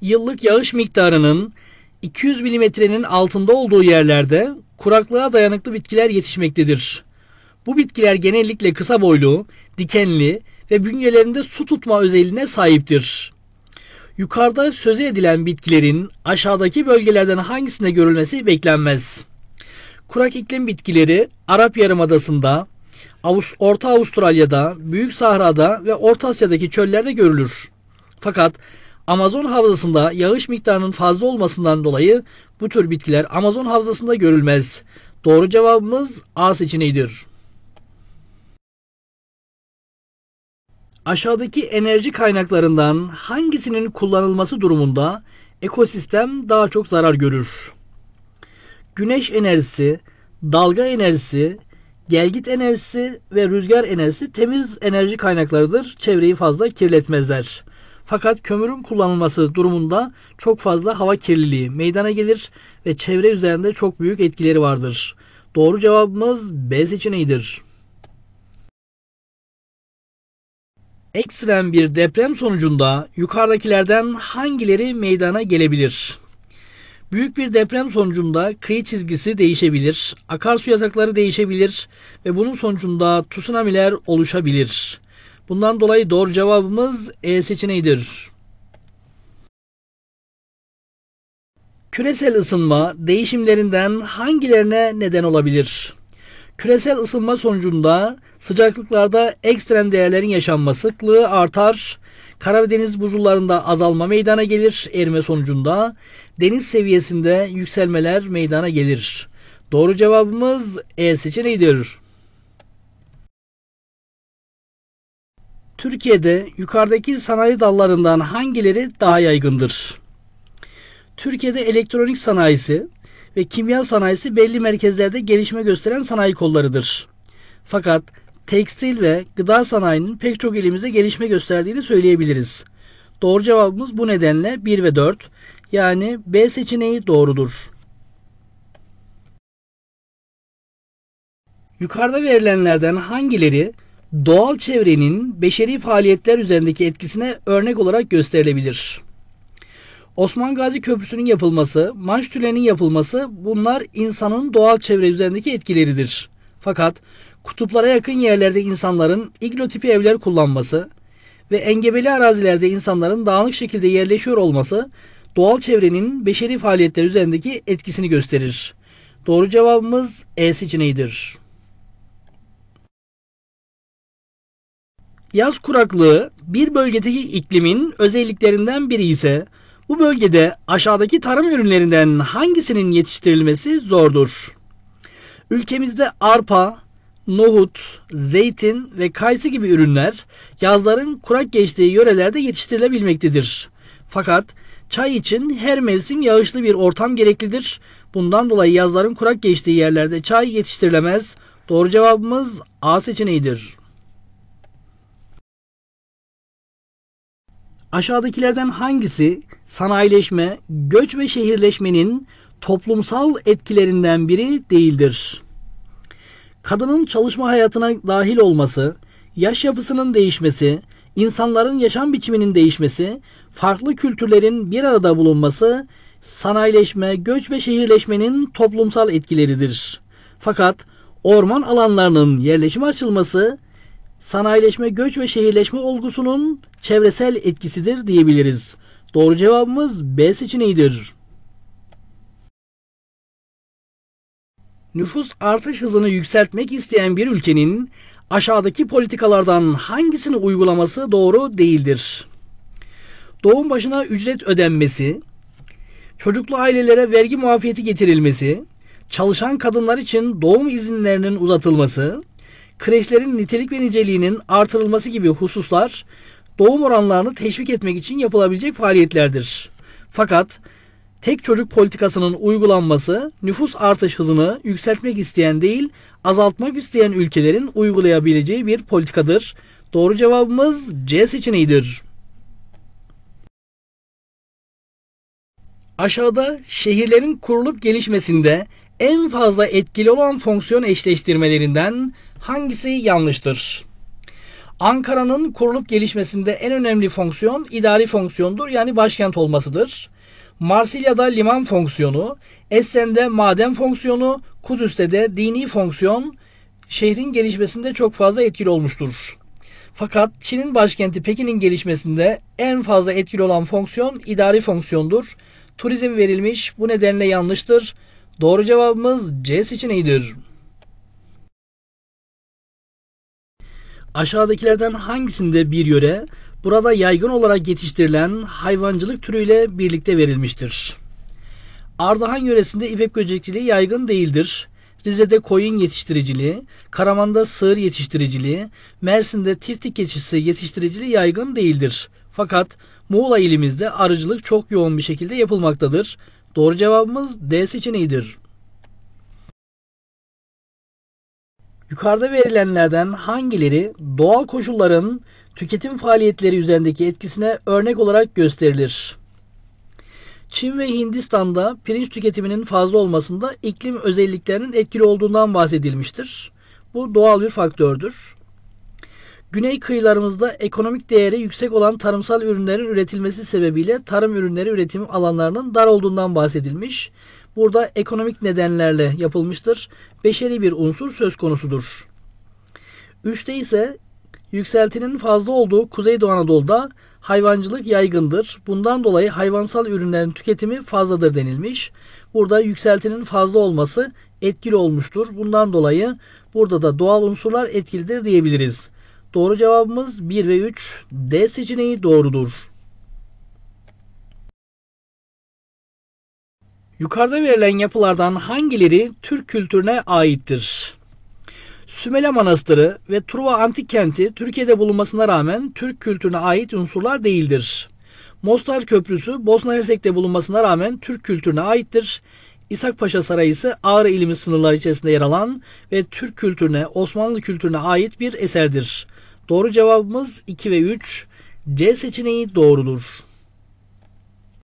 yıllık yağış miktarının 200 milimetrenin altında olduğu yerlerde kuraklığa dayanıklı bitkiler yetişmektedir. Bu bitkiler genellikle kısa boylu, dikenli ve bünyelerinde su tutma özelliğine sahiptir. Yukarıda sözü edilen bitkilerin aşağıdaki bölgelerden hangisinde görülmesi beklenmez. Kurak iklim bitkileri Arap Yarımadası'nda, Orta Avustralya'da, Büyük Sahra'da ve Orta Asya'daki çöllerde görülür. Fakat Amazon havzasında yağış miktarının fazla olmasından dolayı bu tür bitkiler Amazon havzasında görülmez. Doğru cevabımız A seçeneğidir. Aşağıdaki enerji kaynaklarından hangisinin kullanılması durumunda ekosistem daha çok zarar görür? Güneş enerjisi, dalga enerjisi, gelgit enerjisi ve rüzgar enerjisi temiz enerji kaynaklarıdır. Çevreyi fazla kirletmezler. Fakat kömürün kullanılması durumunda çok fazla hava kirliliği meydana gelir ve çevre üzerinde çok büyük etkileri vardır. Doğru cevabımız B seçeneğidir. Ekstrem bir deprem sonucunda yukarıdakilerden hangileri meydana gelebilir? Büyük bir deprem sonucunda kıyı çizgisi değişebilir, akarsu yatakları değişebilir ve bunun sonucunda tsunamiler oluşabilir. Bundan dolayı doğru cevabımız E seçeneğidir. Küresel ısınma değişimlerinden hangilerine neden olabilir? Küresel ısınma sonucunda sıcaklıklarda ekstrem değerlerin yaşanma sıklığı artar. Karadeniz buzullarında azalma meydana gelir. Erime sonucunda deniz seviyesinde yükselmeler meydana gelir. Doğru cevabımız E seçeneğidir. Türkiye'de yukarıdaki sanayi dallarından hangileri daha yaygındır? Türkiye'de elektronik sanayisi ve kimya sanayisi belli merkezlerde gelişme gösteren sanayi kollarıdır. Fakat tekstil ve gıda sanayinin pek çok ilimizde gelişme gösterdiğini söyleyebiliriz. Doğru cevabımız bu nedenle 1 ve 4 yani B seçeneği doğrudur. Yukarıda verilenlerden hangileri doğal çevrenin beşeri faaliyetler üzerindeki etkisine örnek olarak gösterilebilir. Osman Gazi Köprüsü'nün yapılması, Manş Tüneli'nin yapılması bunlar insanın doğal çevre üzerindeki etkileridir. Fakat kutuplara yakın yerlerde insanların iglo tipi evler kullanması ve engebeli arazilerde insanların dağınık şekilde yerleşiyor olması doğal çevrenin beşeri faaliyetler üzerindeki etkisini gösterir. Doğru cevabımız E seçeneğidir. Yaz kuraklığı bir bölgedeki iklimin özelliklerinden biri ise bu bölgede aşağıdaki tarım ürünlerinden hangisinin yetiştirilmesi zordur? Ülkemizde arpa, nohut, zeytin ve kayısı gibi ürünler yazların kurak geçtiği yörelerde yetiştirilebilmektedir. Fakat çay için her mevsim yağışlı bir ortam gereklidir. Bundan dolayı yazların kurak geçtiği yerlerde çay yetiştirilemez. Doğru cevabımız A seçeneğidir. Aşağıdakilerden hangisi sanayileşme, göç ve şehirleşmenin toplumsal etkilerinden biri değildir? Kadının çalışma hayatına dahil olması, yaş yapısının değişmesi, insanların yaşam biçiminin değişmesi, farklı kültürlerin bir arada bulunması sanayileşme, göç ve şehirleşmenin toplumsal etkileridir. Fakat orman alanlarının yerleşime açılması sanayileşme, göç ve şehirleşme olgusunun çevresel etkisidir diyebiliriz. Doğru cevabımız B seçeneğidir. Nüfus artış hızını yükseltmek isteyen bir ülkenin aşağıdaki politikalardan hangisini uygulaması doğru değildir? Doğum başına ücret ödenmesi, çocuklu ailelere vergi muafiyeti getirilmesi, çalışan kadınlar için doğum izinlerinin uzatılması, kreşlerin nitelik ve niceliğinin artırılması gibi hususlar doğum oranlarını teşvik etmek için yapılabilecek faaliyetlerdir. Fakat tek çocuk politikasının uygulanması nüfus artış hızını yükseltmek isteyen değil, azaltmak isteyen ülkelerin uygulayabileceği bir politikadır. Doğru cevabımız C seçeneğidir. Aşağıda şehirlerin kurulup gelişmesinde en fazla etkili olan fonksiyon eşleştirmelerinden hangisi yanlıştır? Ankara'nın kurulup gelişmesinde en önemli fonksiyon idari fonksiyondur yani başkent olmasıdır. Marsilya'da liman fonksiyonu, Essen'de maden fonksiyonu, Kudüs'te de dini fonksiyon şehrin gelişmesinde çok fazla etkili olmuştur. Fakat Çin'in başkenti Pekin'in gelişmesinde en fazla etkili olan fonksiyon idari fonksiyondur. Turizm verilmiş bu nedenle yanlıştır. Doğru cevabımız C seçeneğidir. Aşağıdakilerden hangisinde bir yöre burada yaygın olarak yetiştirilen hayvancılık türüyle birlikte verilmiştir? Ardahan yöresinde ipek böcekçiliği yaygın değildir. Rize'de koyun yetiştiriciliği, Karaman'da sığır yetiştiriciliği, Mersin'de tiftik keçisi yetiştiriciliği yaygın değildir. Fakat Muğla ilimizde arıcılık çok yoğun bir şekilde yapılmaktadır. Doğru cevabımız D seçeneğidir. Yukarıda verilenlerden hangileri doğal koşulların tüketim faaliyetleri üzerindeki etkisine örnek olarak gösterilir? Çin ve Hindistan'da pirinç tüketiminin fazla olmasında iklim özelliklerinin etkili olduğundan bahsedilmiştir. Bu doğal bir faktördür. Güney kıyılarımızda ekonomik değeri yüksek olan tarımsal ürünlerin üretilmesi sebebiyle tarım ürünleri üretim alanlarının dar olduğundan bahsedilmiş. Burada ekonomik nedenlerle yapılmıştır. Beşeri bir unsur söz konusudur. Üçte ise yükseltinin fazla olduğu Kuzeydoğu Anadolu'da hayvancılık yaygındır. Bundan dolayı hayvansal ürünlerin tüketimi fazladır denilmiş. Burada yükseltinin fazla olması etkili olmuştur. Bundan dolayı burada da doğal unsurlar etkilidir diyebiliriz. Doğru cevabımız 1 ve 3. D seçeneği doğrudur. Yukarıda verilen yapılardan hangileri Türk kültürüne aittir? Sümele Manastırı ve Truva Antik Kenti Türkiye'de bulunmasına rağmen Türk kültürüne ait unsurlar değildir. Mostar Köprüsü Bosna Hersek'te bulunmasına rağmen Türk kültürüne aittir. İshak Paşa Sarayı ise Ağrı ilimi sınırları içerisinde yer alan ve Türk kültürüne, Osmanlı kültürüne ait bir eserdir. Doğru cevabımız 2 ve 3. C seçeneği doğrudur.